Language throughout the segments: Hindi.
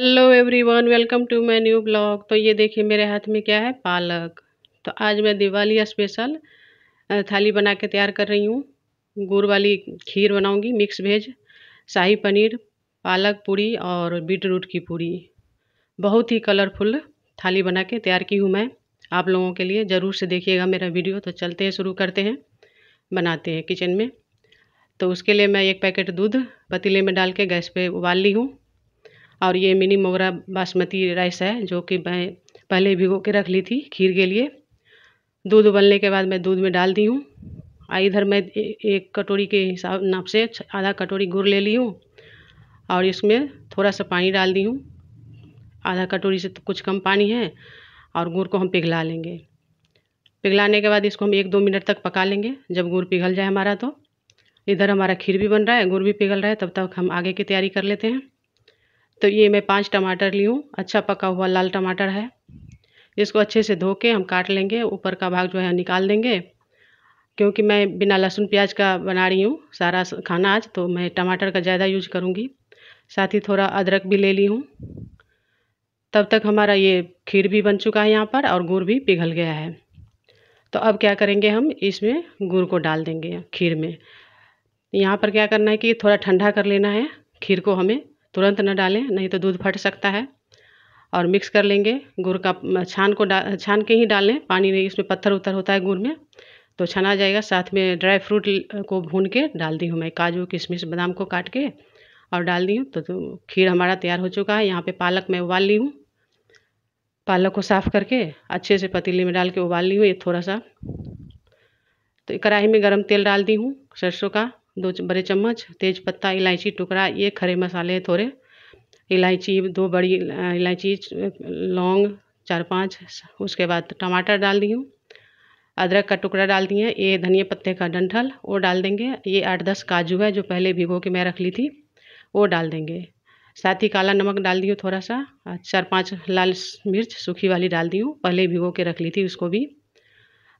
hello everyone welcome to my new blog तो ये देखिए मेरे हाथ में क्या है पालक तो आज मैं दिवाली स्पेशल थाली बना के तैयार कर रही हूँ गुड़ वाली खीर बनाऊँगी मिक्स वेज शाही पनीर पालक पूरी और बीट रूट की पूरी बहुत ही कलरफुल थाली बना के तैयार की हूँ मैं आप लोगों के लिए ज़रूर से देखिएगा मेरा वीडियो तो चलते हैं शुरू करते हैं बनाते हैं किचन में तो उसके लिए मैं एक पैकेट दूध पतीले में डाल के गैस पर उबाल ली हूँ और ये मिनी मोगरा बासमती राइस है जो कि मैं पहले भिगो के रख ली थी खीर के लिए दूध उबलने के बाद मैं दूध में डाल दी हूँ और इधर मैं एक कटोरी के हिसाब नाप से आधा कटोरी गुड़ ले ली हूँ और इसमें थोड़ा सा पानी डाल दी हूँ आधा कटोरी से तो कुछ कम पानी है और गुड़ को हम पिघला लेंगे पिघलाने के बाद इसको हम एक दो मिनट तक पका लेंगे जब गुड़ पिघल जाए हमारा तो इधर हमारा खीर भी बन रहा है गुड़ भी पिघल रहा है तब तक हम आगे की तैयारी कर लेते हैं तो ये मैं पांच टमाटर ली हूँ अच्छा पका हुआ लाल टमाटर है इसको अच्छे से धो के हम काट लेंगे ऊपर का भाग जो है निकाल देंगे क्योंकि मैं बिना लहसुन प्याज का बना रही हूँ सारा खाना आज तो मैं टमाटर का ज़्यादा यूज करूँगी साथ ही थोड़ा अदरक भी ले ली हूँ तब तक हमारा ये खीर भी बन चुका है यहाँ पर और गुड़ भी पिघल गया है तो अब क्या करेंगे हम इसमें गुड़ को डाल देंगे खीर में यहाँ पर क्या करना है कि थोड़ा ठंडा कर लेना है खीर को हमें तुरंत न डालें नहीं तो दूध फट सकता है और मिक्स कर लेंगे गुड़ का छान को डा छान के ही डाल लें पानी नहीं इसमें पत्थर उत्थर होता है गुड़ में तो छना जाएगा साथ में ड्राई फ्रूट को भून के डाल दी हूँ मैं काजू किशमिश बादाम को काट के और डाल दी हूँ तो, तो खीर हमारा तैयार हो चुका है यहाँ पे पालक मैं उबाल ली हूँ पालक को साफ़ करके अच्छे से पतीले में डाल के उबाल ली हूँ ये थोड़ा सा तो कढ़ाई में गर्म तेल डाल दी हूँ सरसों का दो बड़े चम्मच तेज पत्ता इलायची टुकड़ा ये खड़े मसाले थोड़े इलायची दो बड़ी इलायची लौंग चार पांच उसके बाद टमाटर डाल दी हूँ अदरक का टुकड़ा डाल दिए ये धनिया पत्ते का डंठल वो डाल देंगे ये आठ दस काजू है जो पहले भिगो के मैं रख ली थी वो डाल देंगे साथ ही काला नमक डाल दी हूँ थोड़ा सा चार पाँच लाल मिर्च सूखी वाली डाल दी हूँ पहले भिगो के रख ली थी उसको भी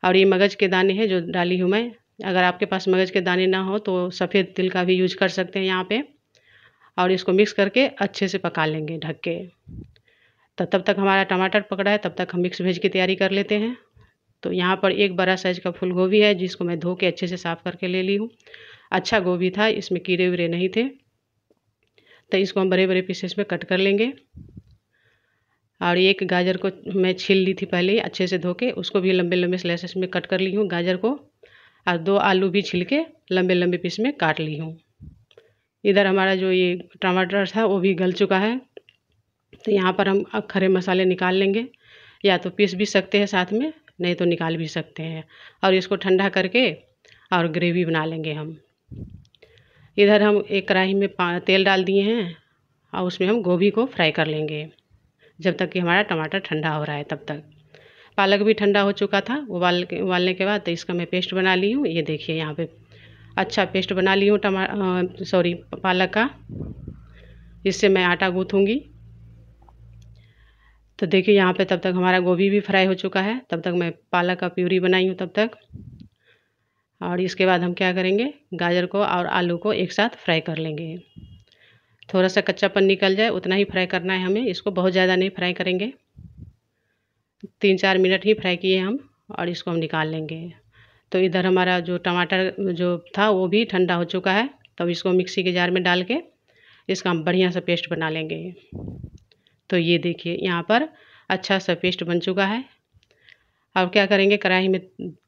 और ये मगज के दाने हैं जो डाली हूँ मैं अगर आपके पास मगज़ के दाने ना हो तो सफ़ेद तिल का भी यूज कर सकते हैं यहाँ पे और इसको मिक्स करके अच्छे से पका लेंगे ढक के तो तब तक हमारा टमाटर पकड़ा है तब तक हम मिक्स वेज की तैयारी कर लेते हैं तो यहाँ पर एक बड़ा साइज़ का फूल गोभी है जिसको मैं धो के अच्छे से साफ़ करके ले ली हूँ अच्छा गोभी था इसमें कीड़े वीड़े नहीं थे तो इसको हम बड़े बड़े पीसेस में कट कर लेंगे और एक गाजर को मैं छील ली थी पहले अच्छे से धो के उसको भी लंबे लंबे स्लाइसेस में कट कर ली हूँ गाजर को और दो आलू भी छिल के लंबे लंबे पीस में काट ली हूँ इधर हमारा जो ये टमाटर था वो भी गल चुका है तो यहाँ पर हम अब मसाले निकाल लेंगे या तो पीस भी सकते हैं साथ में नहीं तो निकाल भी सकते हैं और इसको ठंडा करके और ग्रेवी बना लेंगे हम इधर हम एक कढ़ाई में तेल डाल दिए हैं और उसमें हम गोभी को फ्राई कर लेंगे जब तक कि हमारा टमाटर ठंडा हो रहा है तब तक पालक भी ठंडा हो चुका था उबाल के उबालने के बाद तो इसका मैं पेस्ट बना ली हूँ ये देखिए यहाँ पे अच्छा पेस्ट बना ली हूँ टमा सॉरी पालक का इससे मैं आटा गूँथूँगी तो देखिए यहाँ पे तब तक हमारा गोभी भी फ्राई हो चुका है तब तक मैं पालक का प्यूरी बनाई हूँ तब तक और इसके बाद हम क्या करेंगे गाजर को और आलू को एक साथ फ्राई कर लेंगे थोड़ा सा कच्चापन निकल जाए उतना ही फ्राई करना है हमें इसको बहुत ज़्यादा नहीं फ्राई करेंगे तीन चार मिनट ही फ्राई किए हम और इसको हम निकाल लेंगे तो इधर हमारा जो टमाटर जो था वो भी ठंडा हो चुका है तो इसको मिक्सी के जार में डाल के इसका हम बढ़िया सा पेस्ट बना लेंगे तो ये देखिए यहाँ पर अच्छा सा पेस्ट बन चुका है अब क्या करेंगे कढ़ाई में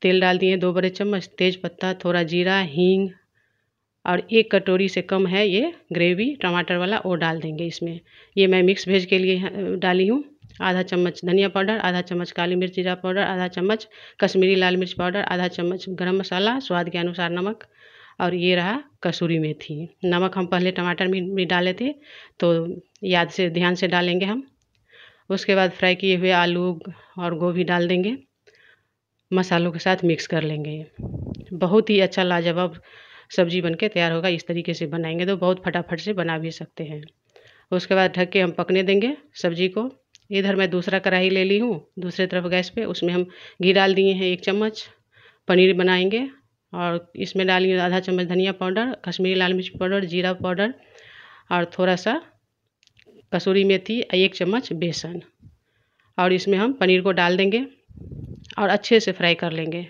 तेल डाल दिए दो बड़े चम्मच तेज पत्ता थोड़ा जीरा हींग और एक कटोरी से कम है ये ग्रेवी टमाटर वाला वो डाल देंगे इसमें ये मैं मिक्स भेज के लिए हाँ, डाली हूँ आधा चम्मच धनिया पाउडर आधा चम्मच काली मिर्च जीरा पाउडर आधा चम्मच कश्मीरी लाल मिर्च पाउडर आधा चम्मच गरम मसाला स्वाद के अनुसार नमक और ये रहा कसूरी मेथी नमक हम पहले टमाटर में भी डाले थे तो याद से ध्यान से डालेंगे हम उसके बाद फ्राई किए हुए आलू और गोभी डाल देंगे मसालों के साथ मिक्स कर लेंगे बहुत ही अच्छा लाजवाब सब्जी बनके तैयार होगा इस तरीके से बनाएंगे तो बहुत फटाफट से बना भी सकते हैं उसके बाद ढक के हम पकने देंगे सब्जी को इधर मैं दूसरा कढ़ाई ले ली हूँ दूसरे तरफ गैस पे उसमें हम घी डाल दिए हैं एक चम्मच पनीर बनाएंगे और इसमें डालिए आधा चम्मच धनिया पाउडर कश्मीरी लाल मिर्च पाउडर जीरा पाउडर और थोड़ा सा कसूरी मेथी एक चम्मच बेसन और इसमें हम पनीर को डाल देंगे और अच्छे से फ्राई कर लेंगे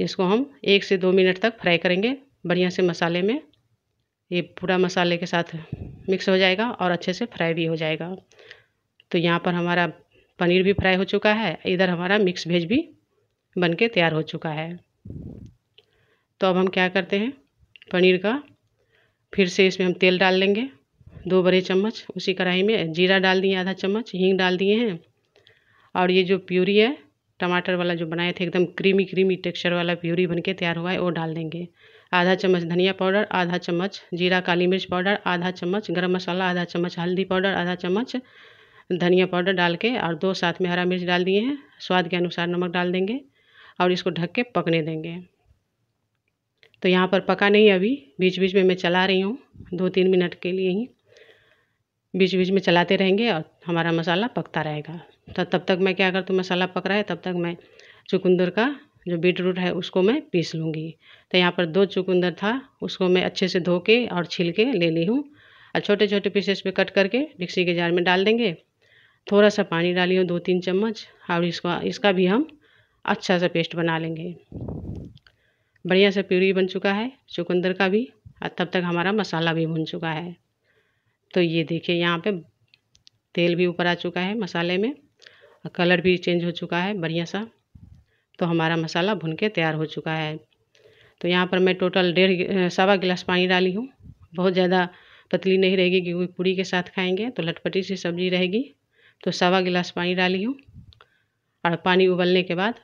इसको हम एक से दो मिनट तक फ्राई करेंगे बढ़िया से मसाले में ये पूरा मसाले के साथ मिक्स हो जाएगा और अच्छे से फ्राई भी हो जाएगा तो यहाँ पर हमारा पनीर भी फ्राई हो चुका है इधर हमारा मिक्स वेज भी बन के तैयार हो चुका है तो अब हम क्या करते हैं पनीर का फिर से इसमें हम तेल डाल लेंगे दो बड़े चम्मच उसी कढ़ाई में जीरा डाल दिए आधा चम्मच हींग डाल दिए हैं और ये जो प्यूरी है टमाटर वाला जो बनाए थे एकदम क्रीमी क्रीमी टेक्सचर वाला प्यूरी बन के तैयार हुआ है वो डाल देंगे आधा चम्मच धनिया पाउडर आधा चम्मच जीरा काली मिर्च पाउडर आधा चम्मच गर्म मसाला आधा चम्मच हल्दी पाउडर आधा चम्मच धनिया पाउडर डाल के और दो साथ में हरा मिर्च डाल दिए हैं स्वाद के अनुसार नमक डाल देंगे और इसको ढक के पकने देंगे तो यहाँ पर पका नहीं अभी बीच बीच में मैं चला रही हूँ दो तीन मिनट के लिए ही बीच बीच में चलाते रहेंगे और हमारा मसाला पकता रहेगा तो तब तक मैं क्या करती हूँ मसाला पक रहा है तब तक मैं चुकंदर का जो बीट रूट है उसको मैं पीस लूँगी तो यहाँ पर दो चुकंदर था उसको मैं अच्छे से धो के और छिल के ले ली हूँ और छोटे छोटे पीसेस पे कट करके मिक्सी के जार में डाल देंगे थोड़ा सा पानी डाली हूँ दो तीन चम्मच और इसका इसका भी हम अच्छा सा पेस्ट बना लेंगे बढ़िया सा प्यूरी बन चुका है चुकंदर का भी और तब तक हमारा मसाला भी भुन चुका है तो ये देखिए यहाँ पे तेल भी ऊपर आ चुका है मसाले में और कलर भी चेंज हो चुका है बढ़िया सा तो हमारा मसाला भुन के तैयार हो चुका है तो यहाँ पर मैं टोटल डेढ़ सवा गिलास पानी डाली हूँ बहुत ज़्यादा पतली नहीं रहेगी क्योंकि पूरी के साथ खाएंगे तो लटपटी सी सब्ज़ी रहेगी तो सवा गिलास पानी डाली हूँ और पानी उबलने के बाद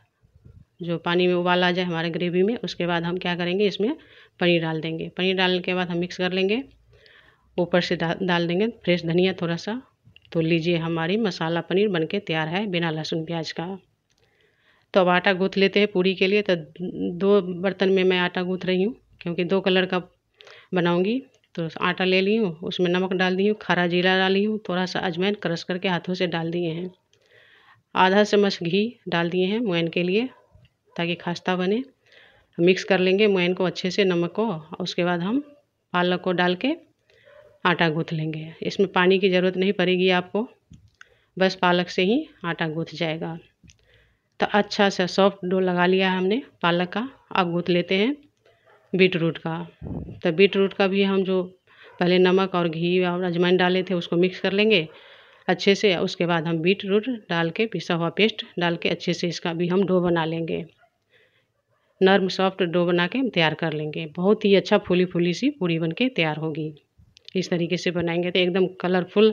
जो पानी में उबाल आ जाए हमारे ग्रेवी में उसके बाद हम क्या करेंगे इसमें पनीर डाल देंगे पनीर डालने के बाद हम मिक्स कर लेंगे ऊपर से डाल डाल देंगे फ्रेश धनिया थोड़ा सा तो लीजिए हमारी मसाला पनीर बनके तैयार है बिना लहसुन प्याज का तो अब आटा गूँथ लेते हैं पूरी के लिए तो दो बर्तन में मैं आटा गूँथ रही हूँ क्योंकि दो कलर का बनाऊँगी तो आटा ले ली हूँ उसमें नमक डाल दी हूँ खारा जीरा डाली हूँ थोड़ा सा अजमैन क्रश करके हाथों से डाल दिए हैं आधा चम्मच घी डाल दिए हैं मोयन के लिए ताकि खास्ता बने मिक्स कर लेंगे मोयन को अच्छे से नमक को उसके बाद हम पालक को डाल के आटा गूँथ लेंगे इसमें पानी की ज़रूरत नहीं पड़ेगी आपको बस पालक से ही आटा गूँथ जाएगा तो अच्छा सा सॉफ्ट डो लगा लिया हमने पालक का अब गूँथ लेते हैं बीट रूट का तो बीट रूट का भी हम जो पहले नमक और घी और अजवाइन डाले थे उसको मिक्स कर लेंगे अच्छे से उसके बाद हम बीट रूट डाल के पिसा हुआ पेस्ट डाल के अच्छे से इसका भी हम डो बना लेंगे नर्म सॉफ्ट डो बना के हम तैयार कर लेंगे बहुत ही अच्छा फूली फूली सी पूरी बन के तैयार होगी इस तरीके से बनाएंगे तो एकदम कलरफुल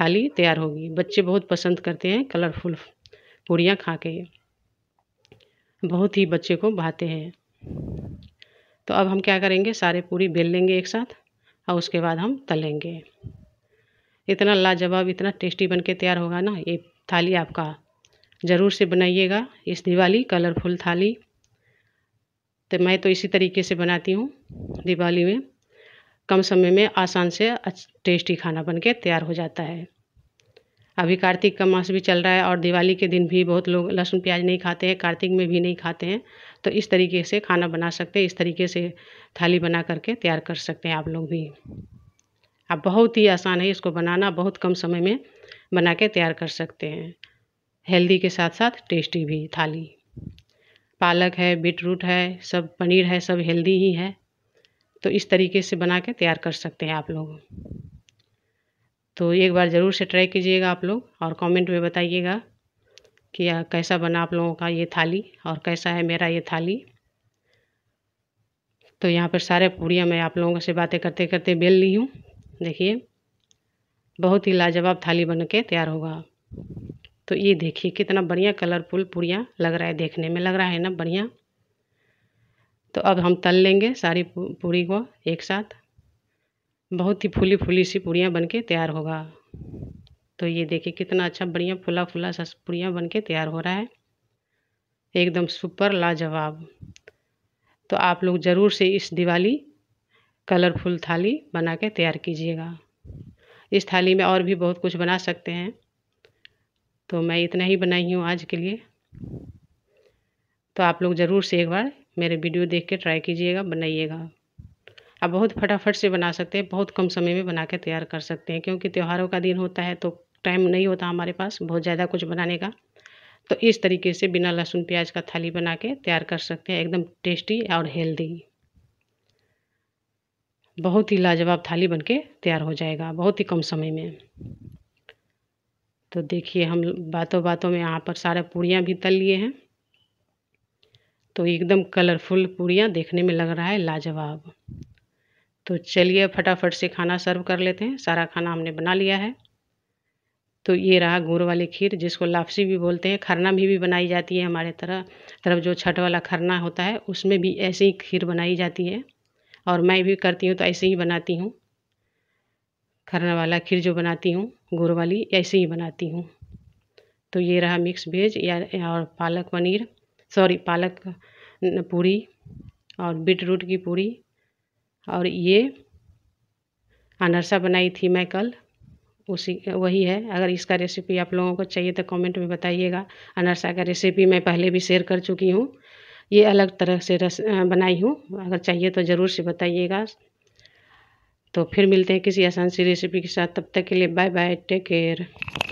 थाली तैयार होगी बच्चे बहुत पसंद करते हैं कलरफुल पूड़ियाँ खा के बहुत ही बच्चे को भाते हैं तो अब हम क्या करेंगे सारे पूरी बेल लेंगे एक साथ और उसके बाद हम तलेंगे इतना लाजवाब इतना टेस्टी बन के तैयार होगा ना ये थाली आपका ज़रूर से बनाइएगा इस दिवाली कलरफुल थाली तो मैं तो इसी तरीके से बनाती हूँ दिवाली में कम समय में आसान से टेस्टी खाना बन के तैयार हो जाता है अभी कार्तिक का मास भी चल रहा है और दिवाली के दिन भी बहुत लोग लहसुन प्याज नहीं खाते हैं कार्तिक में भी नहीं खाते हैं तो इस तरीके से खाना बना सकते हैं इस तरीके से थाली बना करके तैयार कर सकते हैं आप लोग भी अब बहुत ही आसान है इसको बनाना बहुत कम समय में बना के तैयार कर सकते हैं हेल्दी के साथ साथ टेस्टी भी थाली पालक है बीट रूट है सब पनीर है सब हेल्दी ही है तो इस तरीके से बना के तैयार कर सकते हैं आप लोग तो एक बार ज़रूर से ट्राई कीजिएगा आप लोग और कमेंट में बताइएगा कि यह कैसा बना आप लोगों का ये थाली और कैसा है मेरा ये थाली तो यहाँ पर सारे पूड़ियाँ मैं आप लोगों से बातें करते करते बेल ली हूँ देखिए बहुत ही लाजवाब थाली बन के तैयार होगा तो ये देखिए कितना बढ़िया कलरफुल पूड़ियाँ लग रहा है देखने में लग रहा है ना बढ़िया तो अब हम तल लेंगे सारी पूरी को एक साथ बहुत ही फूली फूली सी पूड़ियाँ बन के तैयार होगा तो ये देखिए कितना अच्छा बढ़िया फुला फुला सा पूड़ियाँ बन के तैयार हो रहा है एकदम सुपर लाजवाब तो आप लोग ज़रूर से इस दिवाली कलरफुल थाली बना के तैयार कीजिएगा इस थाली में और भी बहुत कुछ बना सकते हैं तो मैं इतना ही बनाई हूँ आज के लिए तो आप लोग ज़रूर से एक बार मेरे वीडियो देख के ट्राई कीजिएगा बनाइएगा आप बहुत फटाफट से बना सकते हैं बहुत कम समय में बना के तैयार कर सकते हैं क्योंकि त्योहारों का दिन होता है तो टाइम नहीं होता हमारे पास बहुत ज़्यादा कुछ बनाने का तो इस तरीके से बिना लहसुन प्याज का थाली बना के तैयार कर सकते हैं एकदम टेस्टी और हेल्दी बहुत ही लाजवाब थाली बन के तैयार हो जाएगा बहुत ही कम समय में तो देखिए हम बातों बातों में यहाँ पर सारा पूड़ियाँ भी तल लिए हैं तो एकदम कलरफुल पूड़ियाँ देखने में लग रहा है लाजवाब तो चलिए फटाफट से खाना सर्व कर लेते हैं सारा खाना हमने बना लिया है तो ये रहा गुड़ वाली खीर जिसको लापसी भी बोलते हैं खरना भी भी बनाई जाती है हमारे तरह तरफ जो छठ वाला खरना होता है उसमें भी ऐसे ही खीर बनाई जाती है और मैं भी करती हूँ तो ऐसे ही बनाती हूँ खरना वाला खीर जो बनाती हूँ गुड़ वाली ऐसे ही बनाती हूँ तो ये रहा मिक्स वेज या और पालक पनीर सॉरी पालक पूरी और बीट रूट की पूरी और ये अनरसा बनाई थी मैं कल उसी वही है अगर इसका रेसिपी आप लोगों को चाहिए तो कमेंट में बताइएगा अनरसा का रेसिपी मैं पहले भी शेयर कर चुकी हूँ ये अलग तरह से रस बनाई हूँ अगर चाहिए तो ज़रूर से बताइएगा तो फिर मिलते हैं किसी आसान सी रेसिपी के साथ तब तक के लिए बाय बाय टेक केयर